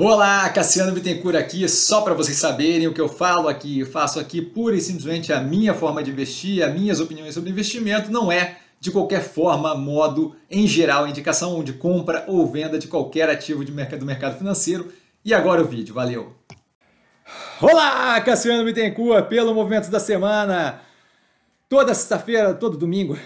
Olá, Cassiano Bittencourt aqui, só para vocês saberem o que eu falo aqui, eu faço aqui pura e simplesmente a minha forma de investir, as minhas opiniões sobre investimento, não é de qualquer forma, modo, em geral, indicação de compra ou venda de qualquer ativo de mercado, do mercado financeiro. E agora o vídeo, valeu! Olá, Cassiano Bittencourt, pelo Movimento da Semana! Toda sexta-feira, todo domingo,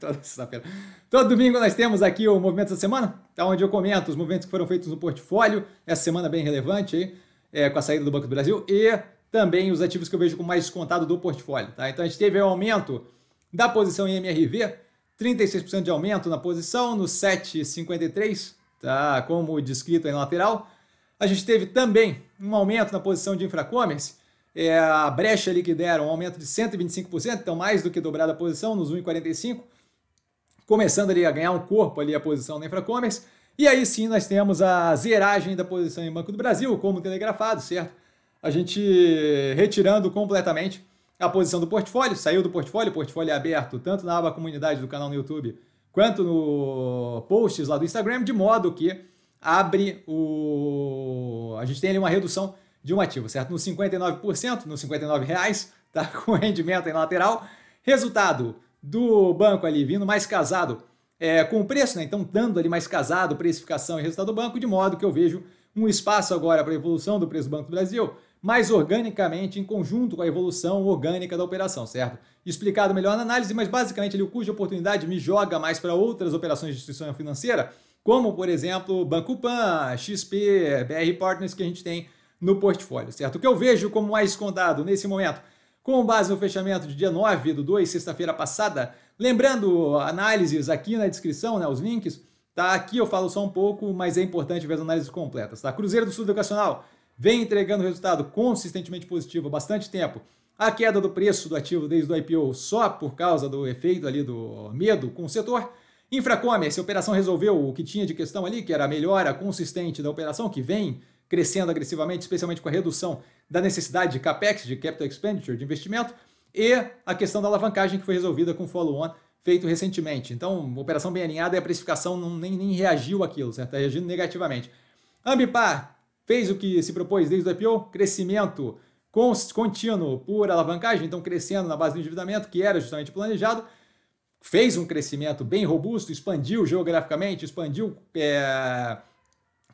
toda sexta-feira, todo domingo nós temos aqui o Movimento da Semana, tá? onde eu comento os movimentos que foram feitos no portfólio, essa semana bem relevante é, com a saída do Banco do Brasil, e também os ativos que eu vejo com mais descontado do portfólio. Tá? Então a gente teve um aumento da posição em MRV, 36% de aumento na posição, no 7,53, tá? como descrito aí na lateral. A gente teve também um aumento na posição de Infracommerce, é, a brecha ali que deram, um aumento de 125%, então mais do que dobrada a posição nos 1,45, começando ali a ganhar um corpo ali a posição na Infracommerce. E aí sim nós temos a zeragem da posição em Banco do Brasil, como telegrafado, certo? A gente retirando completamente a posição do portfólio, saiu do portfólio, o portfólio é aberto tanto na aba comunidade do canal no YouTube quanto no posts lá do Instagram, de modo que abre o. A gente tem ali uma redução de um ativo, certo? No 59%, nos 59 reais, tá? Com rendimento em lateral. Resultado do banco ali vindo mais casado é, com o preço, né? Então, dando ali mais casado, precificação e resultado do banco, de modo que eu vejo um espaço agora para a evolução do preço do Banco do Brasil, mais organicamente em conjunto com a evolução orgânica da operação, certo? Explicado melhor na análise, mas basicamente ali, o custo de oportunidade me joga mais para outras operações de instituição financeira, como por exemplo Banco Pan, XP, BR Partners que a gente tem no portfólio, certo? O que eu vejo como mais escondado nesse momento, com base no fechamento de dia 9 do 2, sexta-feira passada, lembrando, análises aqui na descrição, né, os links, tá? Aqui eu falo só um pouco, mas é importante ver as análises completas, tá? Cruzeiro do Sul Educacional vem entregando resultado consistentemente positivo há bastante tempo. A queda do preço do ativo desde o IPO só por causa do efeito ali do medo com o setor. Infracommerce, a operação resolveu o que tinha de questão ali, que era a melhora consistente da operação que vem crescendo agressivamente, especialmente com a redução da necessidade de capex, de capital expenditure, de investimento, e a questão da alavancagem que foi resolvida com o follow-on feito recentemente. Então, operação bem alinhada e a precificação não, nem, nem reagiu àquilo, Está reagindo negativamente. Ambipar fez o que se propôs desde o IPO, crescimento contínuo por alavancagem, então crescendo na base do endividamento, que era justamente planejado, fez um crescimento bem robusto, expandiu geograficamente, expandiu é,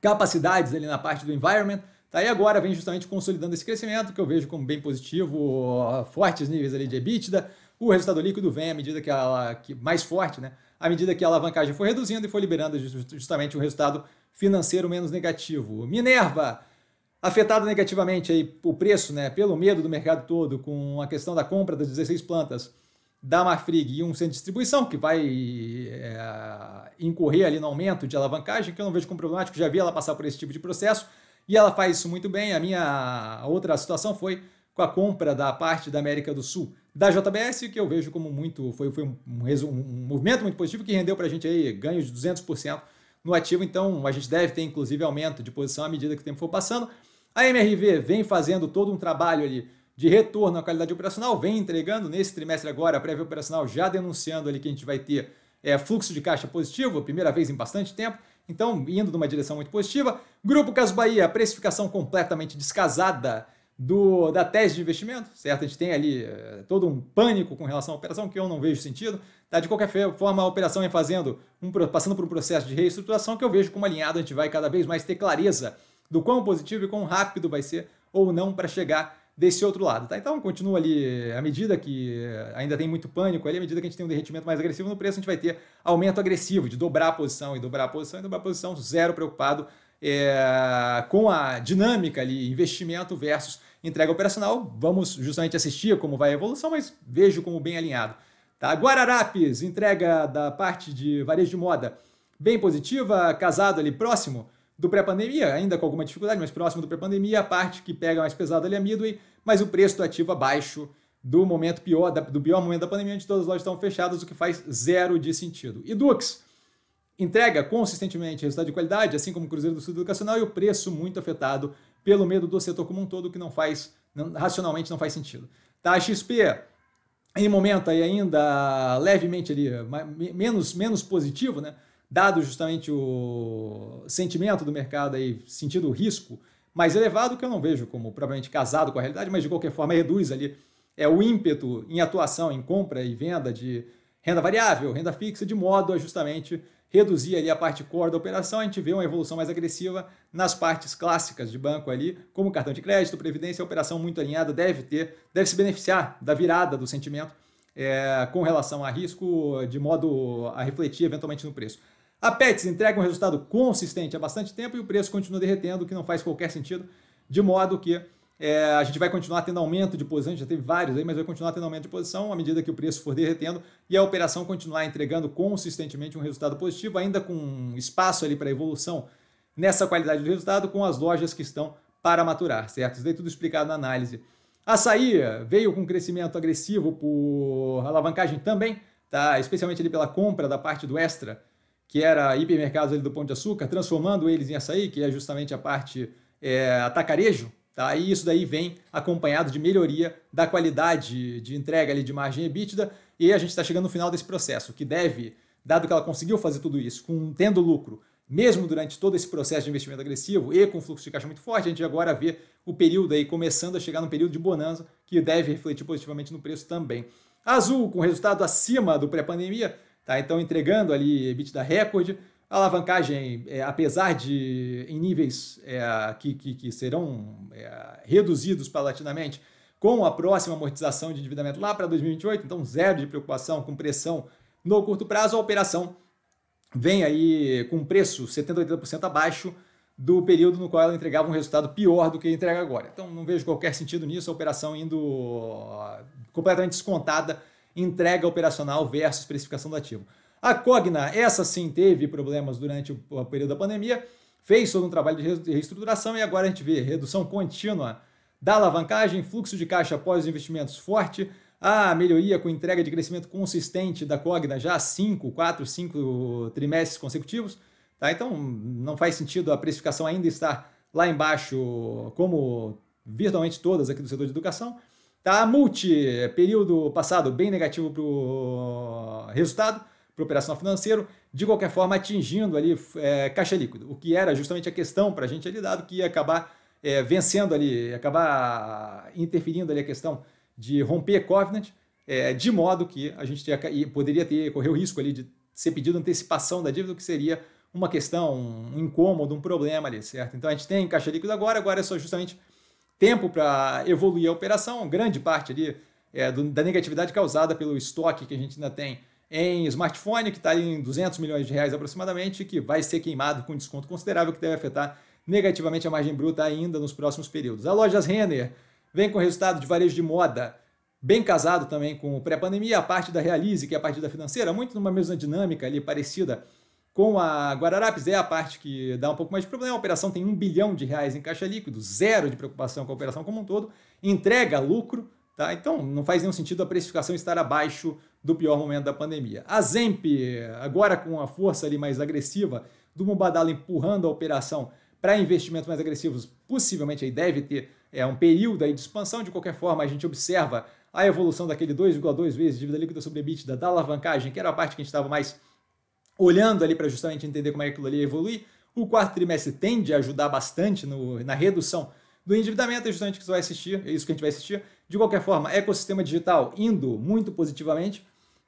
capacidades ali na parte do environment. Tá aí agora, vem justamente consolidando esse crescimento, que eu vejo como bem positivo, fortes níveis ali de EBITDA. O resultado líquido vem à medida que ela, que mais forte, né? À medida que a alavancagem foi reduzindo e foi liberando justamente um resultado financeiro menos negativo. Minerva, afetado negativamente aí o preço, né? Pelo medo do mercado todo, com a questão da compra das 16 plantas da Marfrig e um centro de distribuição, que vai é, incorrer ali no aumento de alavancagem, que eu não vejo como problemático, já vi ela passar por esse tipo de processo, e ela faz isso muito bem. A minha outra situação foi com a compra da parte da América do Sul da JBS, que eu vejo como muito, foi, foi um, um, um movimento muito positivo que rendeu para a gente aí ganhos de 200% no ativo, então a gente deve ter inclusive aumento de posição à medida que o tempo for passando. A MRV vem fazendo todo um trabalho ali de retorno à qualidade operacional, vem entregando nesse trimestre agora, a prévia operacional já denunciando ali que a gente vai ter é, fluxo de caixa positivo, primeira vez em bastante tempo, então indo numa direção muito positiva. Grupo Caso Bahia, precificação completamente descasada do, da tese de investimento, certo? A gente tem ali é, todo um pânico com relação à operação, que eu não vejo sentido. Tá? De qualquer forma, a operação é fazendo, um, passando por um processo de reestruturação que eu vejo como alinhado, a gente vai cada vez mais ter clareza do quão positivo e quão rápido vai ser ou não para chegar desse outro lado. Tá? Então, continua ali, eh, à medida que eh, ainda tem muito pânico, ali, à medida que a gente tem um derretimento mais agressivo no preço, a gente vai ter aumento agressivo, de dobrar a posição e dobrar a posição e dobrar a posição, zero preocupado é, com a dinâmica ali, investimento versus entrega operacional. Vamos justamente assistir como vai a evolução, mas vejo como bem alinhado. Tá? Guararapes, entrega da parte de varejo de moda bem positiva, casado ali próximo do pré-pandemia, ainda com alguma dificuldade, mas próximo do pré-pandemia. A parte que pega mais pesado ali é a Midway, mas o preço do ativo abaixo do momento pior, do pior momento da pandemia, onde todas as lojas estão fechadas, o que faz zero de sentido. E Dux entrega consistentemente resultado de qualidade, assim como o Cruzeiro do Sul Educacional, e o preço muito afetado pelo medo do setor como um todo, que não faz, não, racionalmente não faz sentido. Tá, a XP, em momento aí ainda levemente ali, menos, menos positivo, né? dado justamente o sentimento do mercado aí, sentido o risco mais elevado, que eu não vejo como propriamente casado com a realidade, mas de qualquer forma reduz ali é, o ímpeto em atuação, em compra e venda de renda variável, renda fixa, de modo a justamente reduzir ali a parte core da operação, a gente vê uma evolução mais agressiva nas partes clássicas de banco ali, como cartão de crédito, previdência, operação muito alinhada deve ter, deve se beneficiar da virada do sentimento é, com relação a risco, de modo a refletir eventualmente no preço. A Pets entrega um resultado consistente há bastante tempo e o preço continua derretendo, o que não faz qualquer sentido, de modo que é, a gente vai continuar tendo aumento de posição, já teve vários aí, mas vai continuar tendo aumento de posição à medida que o preço for derretendo e a operação continuar entregando consistentemente um resultado positivo, ainda com espaço ali para evolução nessa qualidade do resultado com as lojas que estão para maturar, certo? Isso daí tudo explicado na análise. Açaí veio com crescimento agressivo por alavancagem também, tá? especialmente ali pela compra da parte do Extra que era hipermercados ali do Pão de Açúcar, transformando eles em açaí, que é justamente a parte é, atacarejo, Tá? E isso daí vem acompanhado de melhoria da qualidade de entrega ali de margem EBITDA e a gente está chegando no final desse processo, que deve, dado que ela conseguiu fazer tudo isso, com, tendo lucro, mesmo durante todo esse processo de investimento agressivo e com fluxo de caixa muito forte, a gente agora vê o período aí começando a chegar no período de bonança, que deve refletir positivamente no preço também. Azul, com resultado acima do pré-pandemia, Tá? Então, entregando ali EBITDA recorde, a alavancagem, é, apesar de em níveis é, que, que, que, serão é, reduzidos paulatinamente, com a próxima amortização de endividamento lá para 2028, então zero de preocupação com pressão no curto prazo, a operação vem aí com preço 70%, 80% abaixo do período no qual ela entregava um resultado pior do que entrega agora. Então não vejo qualquer sentido nisso, a operação indo ah, completamente descontada entrega operacional versus precificação do ativo. A Cogna, essa sim, teve problemas durante o período da pandemia, fez todo um trabalho de reestruturação e agora a gente vê redução contínua da alavancagem, fluxo de caixa após os investimentos forte, a melhoria com entrega de crescimento consistente da Cogna já há 5, 4, 5 trimestres consecutivos. Tá? Então não faz sentido a precificação ainda estar lá embaixo, como virtualmente todas aqui do setor de educação. Tá? Multi, é, período passado bem negativo para o resultado, para o operacional financeiro, de qualquer forma atingindo ali é, caixa líquido, o que era justamente a questão para a gente ali dado que ia acabar é, vencendo ali, acabar interferindo ali a questão de romper covenant, é, de modo que a gente teria, poderia ter, correr o risco ali de ser pedido antecipação da dívida, o que seria uma questão, um incômodo, um problema ali, certo? Então a gente tem caixa líquido agora, agora é só justamente tempo para evoluir a operação, grande parte ali é, do, da negatividade causada pelo estoque que a gente ainda tem em smartphone, que está em 200 milhões de reais aproximadamente, que vai ser queimado com desconto considerável, que deve afetar negativamente a margem bruta ainda nos próximos períodos. A Lojas Renner vem com resultado de varejo de moda bem casado também com o pré-pandemia, a parte da Realize, que é a parte da financeira, muito numa mesma dinâmica ali parecida com a Guararapes é a parte que dá um pouco mais de problema. A operação tem um bilhão de reais em caixa líquido, zero de preocupação com a operação como um todo, entrega lucro, tá? Então não faz nenhum sentido a precificação estar abaixo do pior momento da pandemia. A Zemp, agora com a força ali mais agressiva do Mubadala empurrando a operação para investimentos mais agressivos, possivelmente aí deve ter é, um período aí de expansão. De qualquer forma, a gente observa a evolução daquele 2,2 vezes dívida líquida sobre EBITDA da alavancagem, que era a parte que a gente estava mais olhando ali para justamente entender como é que aquilo ali o quarto trimestre tende a ajudar bastante no, na redução do endividamento, é justamente que você vai assistir, é isso que a gente vai assistir. De qualquer forma, ecossistema digital indo muito positivamente,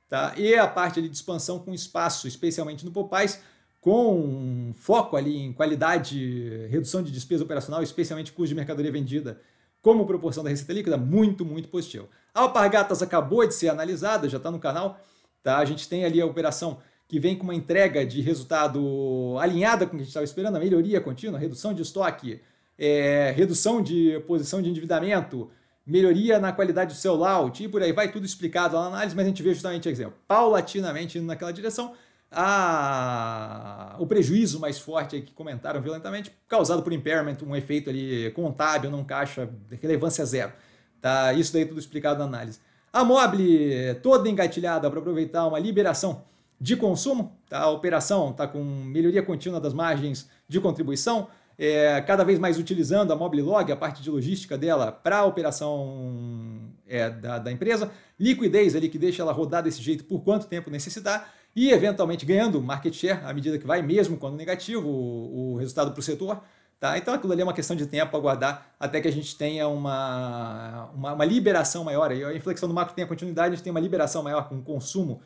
tá? E a parte ali de expansão com espaço, especialmente no Popais, com foco ali em qualidade, redução de despesa operacional, especialmente custo de mercadoria vendida como proporção da receita líquida, muito, muito positivo. A Alpargatas acabou de ser analisada, já está no canal, tá? A gente tem ali a operação que vem com uma entrega de resultado alinhada com o que a gente estava esperando, a melhoria contínua, redução de estoque, é, redução de posição de endividamento, melhoria na qualidade do seu layout e por aí vai, tudo explicado lá na análise, mas a gente vê justamente, exemplo, paulatinamente indo naquela direção, a... o prejuízo mais forte que comentaram violentamente, causado por impairment, um efeito ali contábil, não caixa, relevância zero. Tá? Isso daí tudo explicado na análise. A Mobile toda engatilhada para aproveitar uma liberação de consumo. Tá? A operação está com melhoria contínua das margens de contribuição, é, cada vez mais utilizando a log a parte de logística dela, para a operação é, da, da, empresa. Liquidez ali que deixa ela rodar desse jeito por quanto tempo necessitar e, eventualmente, ganhando market share à medida que vai, mesmo quando negativo, o, o resultado para o setor. Tá? Então aquilo ali é uma questão de tempo aguardar até que a gente tenha uma, uma, uma liberação maior. E a inflexão do macro tem a continuidade, a gente tem uma liberação maior com o consumo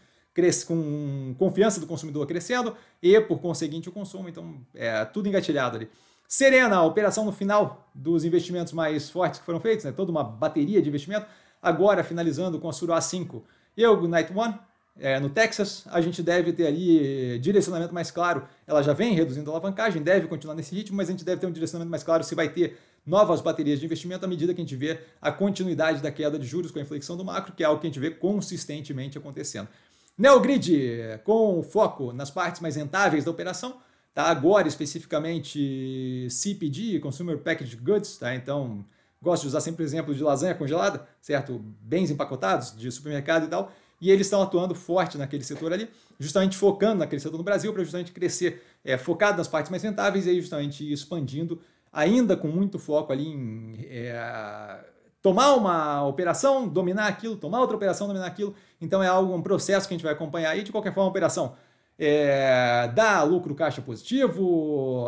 com confiança do consumidor crescendo e, por conseguinte, o consumo. Então, é tudo engatilhado ali. Serena, operação no final dos investimentos mais fortes que foram feitos, né? toda uma bateria de investimento, agora finalizando com a a 5 e o Night One. É, no Texas, a gente deve ter ali eh, direcionamento mais claro. Ela já vem reduzindo a alavancagem, deve continuar nesse ritmo, mas a gente deve ter um direcionamento mais claro se vai ter novas baterias de investimento à medida que a gente vê a continuidade da queda de juros com a inflexão do macro, que é algo que a gente vê consistentemente acontecendo. Neogrid, com foco nas partes mais rentáveis da operação, tá? agora especificamente CPG, Consumer Packaged Goods, tá? então gosto de usar sempre o exemplo de lasanha congelada, certo? Bens empacotados de supermercado e tal, e eles estão atuando forte naquele setor ali, justamente focando naquele setor no Brasil para justamente crescer, é, focado nas partes mais rentáveis e aí justamente expandindo, ainda com muito foco ali em é, tomar uma operação, dominar aquilo, tomar outra operação, dominar aquilo, então é algo, um processo que a gente vai acompanhar aí de qualquer forma a operação é, dá lucro caixa positivo,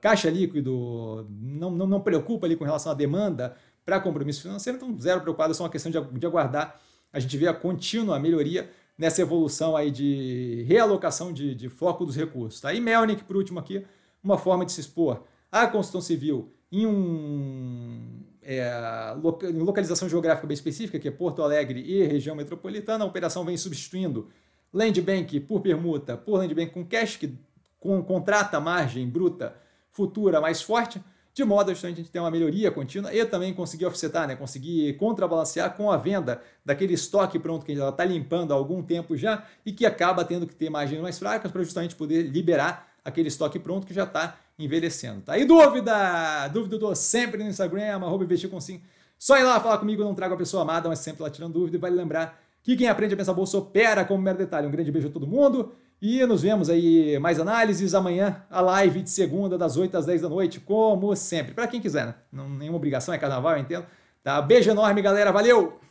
caixa líquido não, não, não, preocupa ali com relação à demanda para compromisso financeiro, então zero preocupado, é só uma questão de, de aguardar. A gente vê a contínua melhoria nessa evolução aí de realocação de, de foco dos recursos. Tá? E Melnick, por último aqui, uma forma de se expor à construção civil em um é, localização geográfica bem específica, que é Porto Alegre e região metropolitana, a operação vem substituindo land bank por permuta, por land bank com cash, que com, contrata margem bruta futura mais forte, de modo a gente ter uma melhoria contínua e também conseguir offsetar, né? conseguir contrabalancear com a venda daquele estoque pronto que gente está limpando há algum tempo já e que acaba tendo que ter margens mais fracas para justamente poder liberar aquele estoque pronto que já está envelhecendo, tá? E dúvida? Dúvida eu tô sempre no Instagram, arroba investir com sim. Só ir lá falar comigo, não trago a pessoa amada, mas sempre lá tirando dúvida. E vale lembrar que quem aprende a pensar bolsa opera como mero detalhe. Um grande beijo a todo mundo e nos vemos aí mais análises amanhã, a live de segunda, das 8 às 10 da noite, como sempre. Para quem quiser, né? Não, nenhuma obrigação, é carnaval, eu entendo. Tá? Beijo enorme, galera. Valeu!